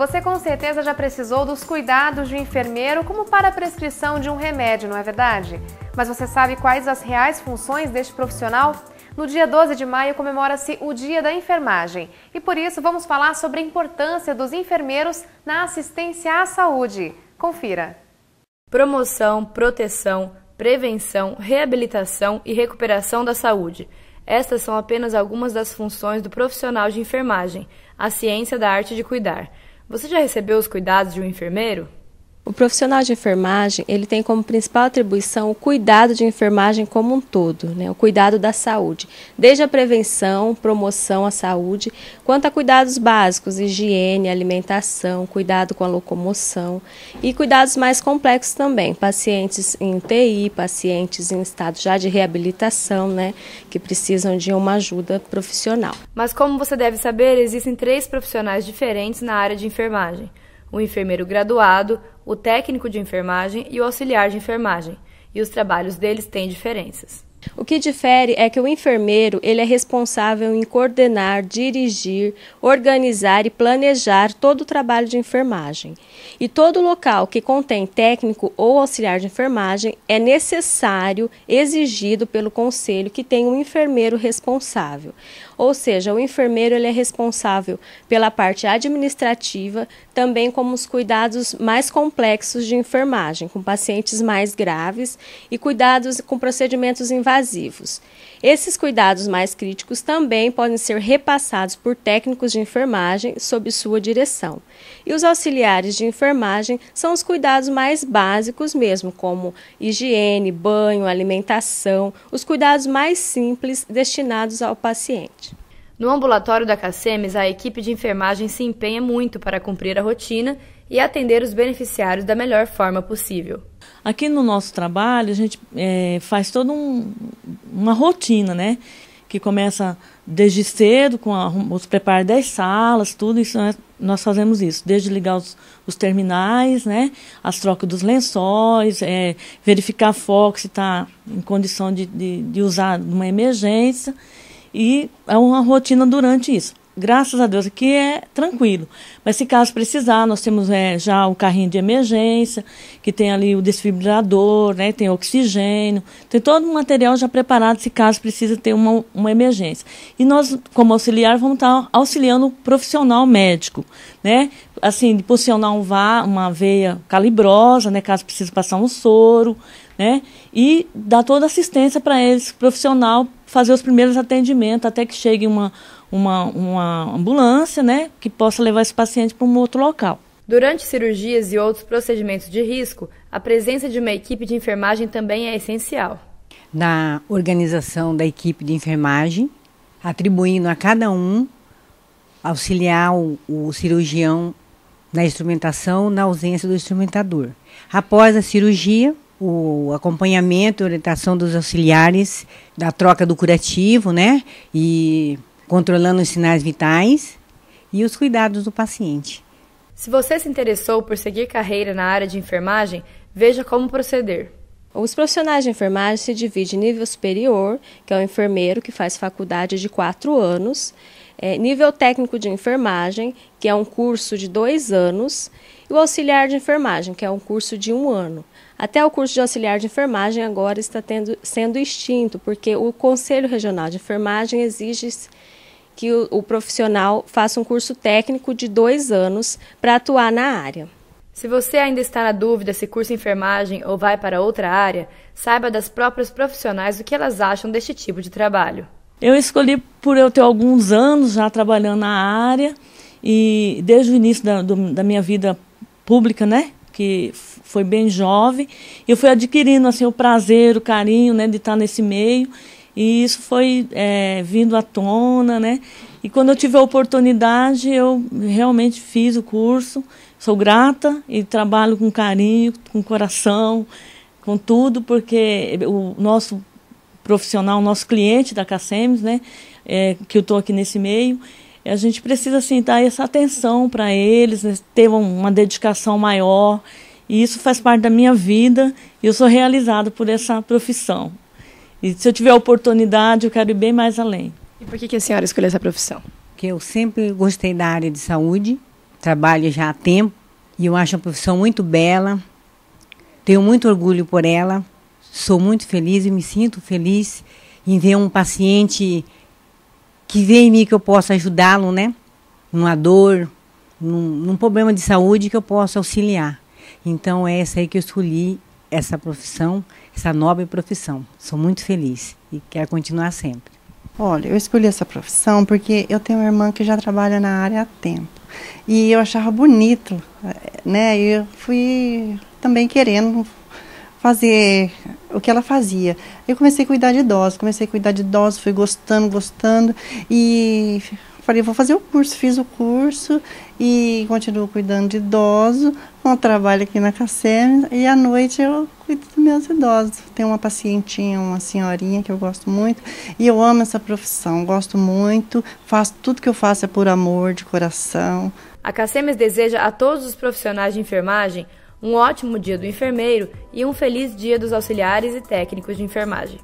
Você com certeza já precisou dos cuidados de um enfermeiro como para a prescrição de um remédio, não é verdade? Mas você sabe quais as reais funções deste profissional? No dia 12 de maio comemora-se o Dia da Enfermagem e por isso vamos falar sobre a importância dos enfermeiros na assistência à saúde. Confira. Promoção, proteção, prevenção, reabilitação e recuperação da saúde. Estas são apenas algumas das funções do profissional de enfermagem, a ciência da arte de cuidar. Você já recebeu os cuidados de um enfermeiro? O profissional de enfermagem ele tem como principal atribuição o cuidado de enfermagem como um todo, né? o cuidado da saúde, desde a prevenção, promoção à saúde, quanto a cuidados básicos, higiene, alimentação, cuidado com a locomoção e cuidados mais complexos também, pacientes em UTI, pacientes em estado já de reabilitação, né? que precisam de uma ajuda profissional. Mas como você deve saber, existem três profissionais diferentes na área de enfermagem: o enfermeiro graduado, o técnico de enfermagem e o auxiliar de enfermagem, e os trabalhos deles têm diferenças. O que difere é que o enfermeiro ele é responsável em coordenar, dirigir, organizar e planejar todo o trabalho de enfermagem. E todo local que contém técnico ou auxiliar de enfermagem é necessário, exigido pelo conselho que tenha um enfermeiro responsável ou seja, o enfermeiro ele é responsável pela parte administrativa, também como os cuidados mais complexos de enfermagem, com pacientes mais graves e cuidados com procedimentos invasivos. Esses cuidados mais críticos também podem ser repassados por técnicos de enfermagem sob sua direção. E os auxiliares de enfermagem são os cuidados mais básicos mesmo, como higiene, banho, alimentação, os cuidados mais simples destinados ao paciente. No ambulatório da Cacemes, a equipe de enfermagem se empenha muito para cumprir a rotina e atender os beneficiários da melhor forma possível. Aqui no nosso trabalho, a gente é, faz toda um, uma rotina, né? Que começa desde cedo, com a, os preparos das salas, tudo isso, nós fazemos isso. Desde ligar os, os terminais, né? As trocas dos lençóis, é, verificar foco se está em condição de, de, de usar uma emergência e é uma rotina durante isso graças a Deus aqui é tranquilo. Mas se caso precisar, nós temos é, já o carrinho de emergência, que tem ali o desfibrilador, né, tem oxigênio, tem todo o material já preparado se caso precisa ter uma, uma emergência. E nós, como auxiliar, vamos estar auxiliando o profissional médico, né? Assim, de posicionar um vá, uma veia calibrosa, né, caso precise passar um soro, né? E dar toda assistência para eles, profissional, fazer os primeiros atendimentos até que chegue uma uma, uma ambulância, né, que possa levar esse paciente para um outro local. Durante cirurgias e outros procedimentos de risco, a presença de uma equipe de enfermagem também é essencial. Na organização da equipe de enfermagem, atribuindo a cada um auxiliar o, o cirurgião na instrumentação na ausência do instrumentador. Após a cirurgia, o acompanhamento e orientação dos auxiliares, da troca do curativo, né? E controlando os sinais vitais e os cuidados do paciente. Se você se interessou por seguir carreira na área de enfermagem, veja como proceder. Os profissionais de enfermagem se dividem em nível superior, que é o enfermeiro que faz faculdade de quatro anos, é, nível técnico de enfermagem, que é um curso de dois anos, e o auxiliar de enfermagem, que é um curso de um ano. Até o curso de auxiliar de enfermagem agora está tendo, sendo extinto, porque o Conselho Regional de Enfermagem exige que o, o profissional faça um curso técnico de dois anos para atuar na área. Se você ainda está na dúvida se cursa enfermagem ou vai para outra área, saiba das próprias profissionais o que elas acham deste tipo de trabalho. Eu escolhi por eu ter alguns anos já trabalhando na área e desde o início da, do, da minha vida pública, né, que foi bem jovem, eu fui adquirindo assim o prazer, o carinho, né, de estar nesse meio e isso foi é, vindo à tona, né? E quando eu tive a oportunidade, eu realmente fiz o curso. Sou grata e trabalho com carinho, com coração, com tudo, porque o nosso profissional, nosso cliente da CACEMES, né, é, que eu estou aqui nesse meio, a gente precisa assim, dar essa atenção para eles, né, ter uma dedicação maior. E isso faz parte da minha vida e eu sou realizada por essa profissão. E se eu tiver oportunidade, eu quero ir bem mais além. E por que, que a senhora escolheu essa profissão? Porque eu sempre gostei da área de saúde, trabalho já há tempo, e eu acho uma profissão muito bela, tenho muito orgulho por ela, sou muito feliz e me sinto feliz em ver um paciente que vê em mim que eu possa ajudá-lo, né? Numa dor, num, num problema de saúde que eu possa auxiliar. Então é essa aí que eu escolhi essa profissão, essa nobre profissão. Sou muito feliz e quero continuar sempre. Olha, eu escolhi essa profissão porque eu tenho uma irmã que já trabalha na área há tempo. E eu achava bonito, né? Eu fui também querendo fazer o que ela fazia. Eu comecei a cuidar de idosos, comecei a cuidar de idosos, fui gostando, gostando e falei, vou fazer o curso. Fiz o curso e continuo cuidando de idoso, com trabalho aqui na CACEM. E à noite eu cuido dos meus idosos. Tem uma pacientinha, uma senhorinha que eu gosto muito. E eu amo essa profissão, gosto muito. Faço tudo que eu faço é por amor, de coração. A CACEMES deseja a todos os profissionais de enfermagem um ótimo dia do enfermeiro e um feliz dia dos auxiliares e técnicos de enfermagem.